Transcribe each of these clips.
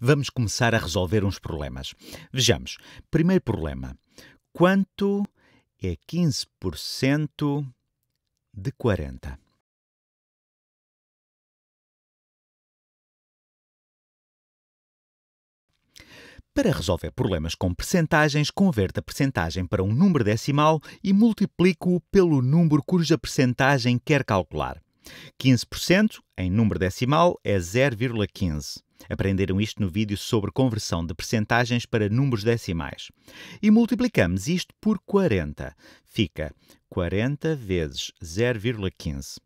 Vamos começar a resolver uns problemas. Vejamos. Primeiro problema: quanto é 15% de 40? Para resolver problemas com percentagens, converte a percentagem para um número decimal e multiplico-o pelo número cuja percentagem quer calcular. 15% em número decimal é 0,15. Aprenderam isto no vídeo sobre conversão de percentagens para números decimais. E multiplicamos isto por 40. Fica 40 vezes 0,15.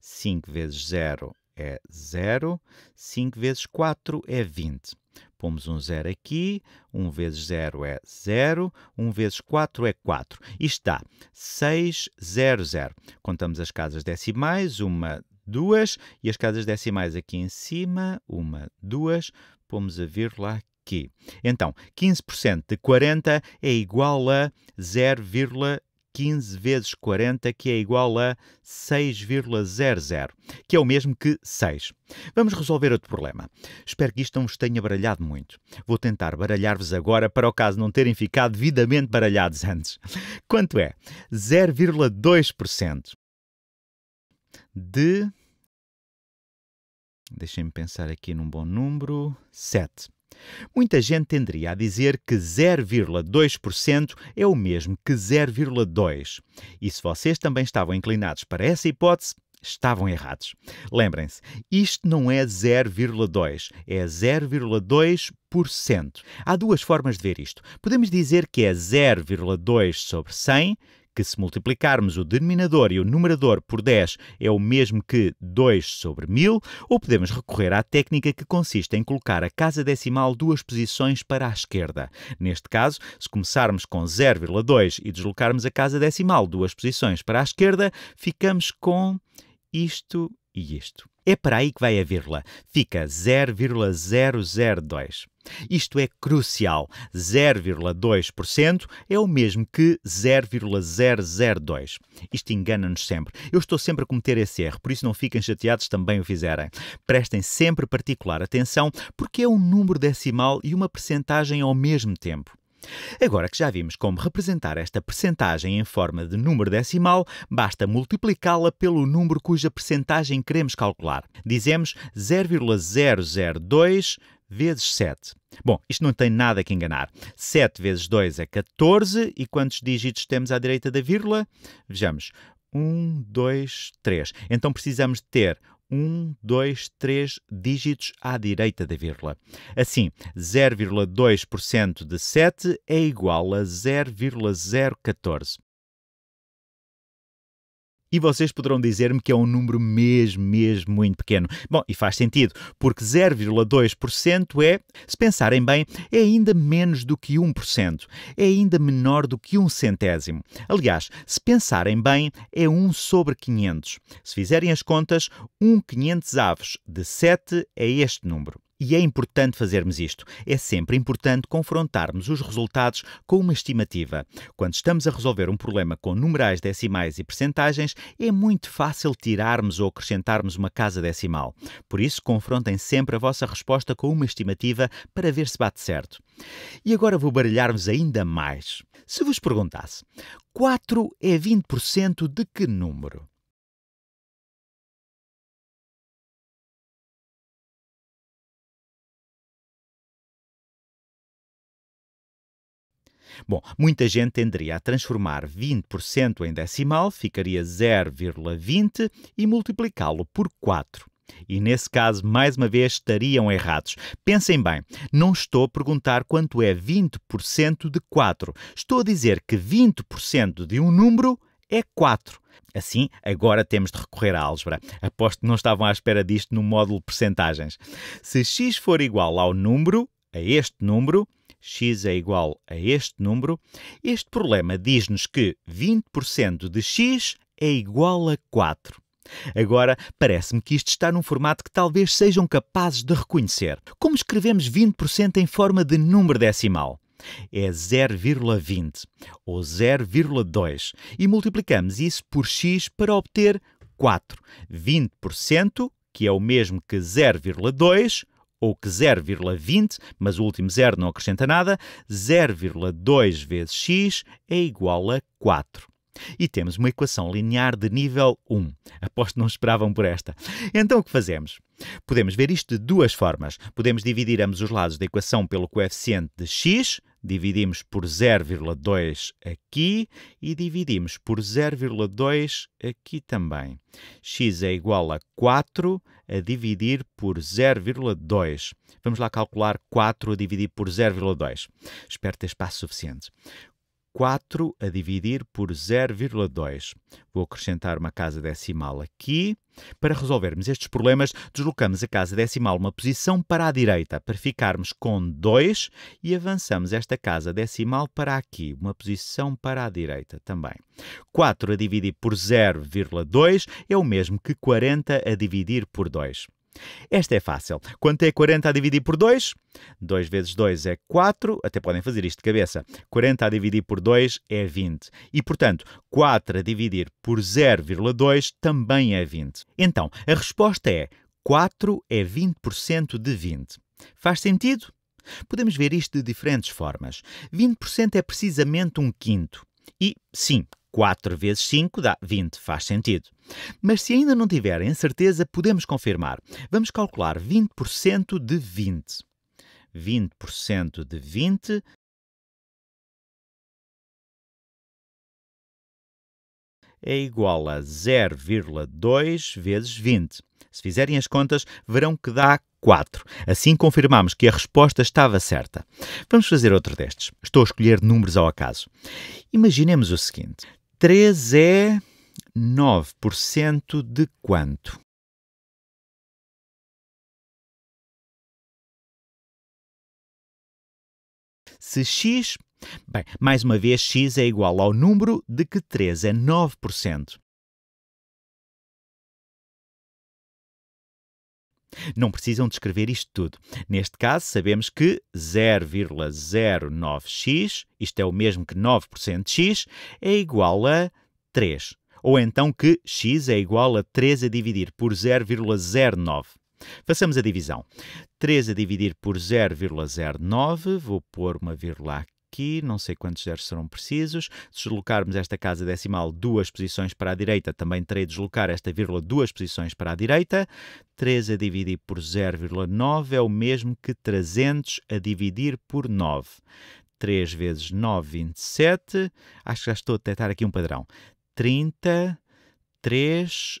5 vezes 0 é 0, 5 vezes 4 é 20. Pomos um 0 aqui, 1 vezes 0 é 0, 1 vezes 4 é 4. Isto dá 6, 0, 0. Contamos as casas decimais, uma, duas, e as casas decimais aqui em cima, uma, duas, pomos a vírgula aqui. Então, 15% de 40 é igual a 0,15 vezes 40, que é igual a 6,00, que é o mesmo que 6. Vamos resolver outro problema. Espero que isto não vos tenha baralhado muito. Vou tentar baralhar-vos agora para o caso não terem ficado devidamente baralhados antes. Quanto é? 0,2% de Deixem-me pensar aqui num bom número. 7. Muita gente tenderia a dizer que 0,2% é o mesmo que 0,2%. E se vocês também estavam inclinados para essa hipótese, estavam errados. Lembrem-se, isto não é 0,2, é 0,2%. Há duas formas de ver isto. Podemos dizer que é 0,2 sobre 100 que se multiplicarmos o denominador e o numerador por 10 é o mesmo que 2 sobre 1000, ou podemos recorrer à técnica que consiste em colocar a casa decimal duas posições para a esquerda. Neste caso, se começarmos com 0,2 e deslocarmos a casa decimal duas posições para a esquerda, ficamos com isto e isto. É para aí que vai a vírgula. Fica 0,002. Isto é crucial. 0,2% é o mesmo que 0,002. Isto engana-nos sempre. Eu estou sempre a cometer esse erro, por isso não fiquem chateados também o fizerem. Prestem sempre particular atenção, porque é um número decimal e uma percentagem ao mesmo tempo. Agora que já vimos como representar esta percentagem em forma de número decimal, basta multiplicá-la pelo número cuja percentagem queremos calcular. Dizemos 0,002 vezes 7. Bom, isto não tem nada que enganar. 7 vezes 2 é 14 e quantos dígitos temos à direita da vírgula? Vejamos. 1, 2, 3. Então precisamos ter um, dois, três dígitos à direita da vírgula. Assim, 0,2% de 7 é igual a 0,014 e vocês poderão dizer-me que é um número mesmo, mesmo muito pequeno. Bom, e faz sentido, porque 0,2% é, se pensarem bem, é ainda menos do que 1%, é ainda menor do que um centésimo. Aliás, se pensarem bem, é 1 sobre 500. Se fizerem as contas, 1 500 avos de 7 é este número. E é importante fazermos isto. É sempre importante confrontarmos os resultados com uma estimativa. Quando estamos a resolver um problema com numerais decimais e percentagens, é muito fácil tirarmos ou acrescentarmos uma casa decimal. Por isso, confrontem sempre a vossa resposta com uma estimativa para ver se bate certo. E agora vou baralhar-vos ainda mais. Se vos perguntasse, 4 é 20% de que número? Bom, muita gente tenderia a transformar 20% em decimal, ficaria 0,20 e multiplicá-lo por 4. E nesse caso, mais uma vez, estariam errados. Pensem bem, não estou a perguntar quanto é 20% de 4. Estou a dizer que 20% de um número é 4. Assim, agora temos de recorrer à álgebra. Aposto que não estavam à espera disto no módulo percentagens. Se x for igual ao número, a este número, x é igual a este número, este problema diz-nos que 20% de x é igual a 4. Agora, parece-me que isto está num formato que talvez sejam capazes de reconhecer. Como escrevemos 20% em forma de número decimal? É 0,20 ou 0,2 e multiplicamos isso por x para obter 4. 20%, que é o mesmo que 0,2, ou que 0,20, mas o último zero não acrescenta nada, 0,2 vezes x é igual a 4. E temos uma equação linear de nível 1. Aposto que não esperavam por esta. Então o que fazemos? Podemos ver isto de duas formas. Podemos dividir ambos os lados da equação pelo coeficiente de x, dividimos por 0,2 aqui e dividimos por 0,2 aqui também. x é igual a 4 a dividir por 0,2. Vamos lá calcular 4 a dividir por 0,2. Espero ter espaço suficiente. 4 a dividir por 0,2. Vou acrescentar uma casa decimal aqui. Para resolvermos estes problemas, deslocamos a casa decimal uma posição para a direita, para ficarmos com 2 e avançamos esta casa decimal para aqui, uma posição para a direita também. 4 a dividir por 0,2 é o mesmo que 40 a dividir por 2. Esta é fácil. Quanto é 40 a dividir por 2? 2 vezes 2 é 4, até podem fazer isto de cabeça. 40 a dividir por 2 é 20. E, portanto, 4 a dividir por 0,2 também é 20. Então, a resposta é 4 é 20% de 20. Faz sentido? Podemos ver isto de diferentes formas. 20% é precisamente um quinto. E, sim, 4 vezes 5 dá 20, faz sentido. Mas se ainda não tiverem certeza, podemos confirmar. Vamos calcular 20% de 20. 20% de 20 é igual a 0,2 vezes 20. Se fizerem as contas, verão que dá 4. Assim confirmamos que a resposta estava certa. Vamos fazer outro teste. Estou a escolher números ao acaso. Imaginemos o seguinte: 3 é 9% de quanto? Se x. Bem, mais uma vez, x é igual ao número de que 3 é cento. Não precisam descrever isto tudo. Neste caso, sabemos que 0,09x, isto é o mesmo que 9% x, é igual a 3. Ou então que x é igual a 3 a dividir por 0,09. Façamos a divisão. 3 a dividir por 0,09, vou pôr uma vírgula aqui, não sei quantos zeros serão precisos. Se deslocarmos esta casa decimal duas posições para a direita, também terei de deslocar esta vírgula duas posições para a direita. 3 a dividir por 0,9 é o mesmo que 300 a dividir por 9. 3 vezes 9, 27. Acho que já estou a detectar aqui um padrão. 30, 3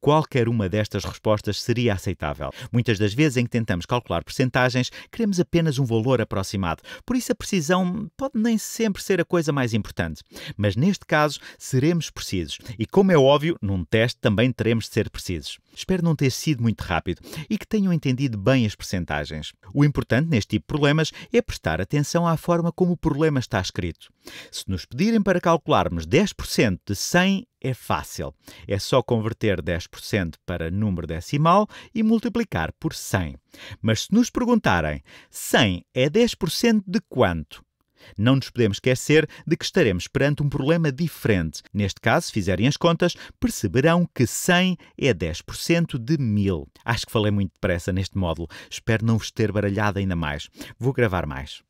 Qualquer uma destas respostas seria aceitável. Muitas das vezes em que tentamos calcular percentagens, queremos apenas um valor aproximado. Por isso a precisão pode nem sempre ser a coisa mais importante. Mas neste caso, seremos precisos. E como é óbvio, num teste também teremos de ser precisos. Espero não ter sido muito rápido e que tenham entendido bem as percentagens. O importante neste tipo de problemas é prestar atenção à forma como o problema está escrito. Se nos pedirem para calcularmos 10% de 100 é fácil. É só converter 10% para número decimal e multiplicar por 100. Mas se nos perguntarem 100 é 10% de quanto? Não nos podemos esquecer de que estaremos perante um problema diferente. Neste caso, se fizerem as contas, perceberão que 100 é 10% de 1000. Acho que falei muito depressa neste módulo. Espero não vos ter baralhado ainda mais. Vou gravar mais.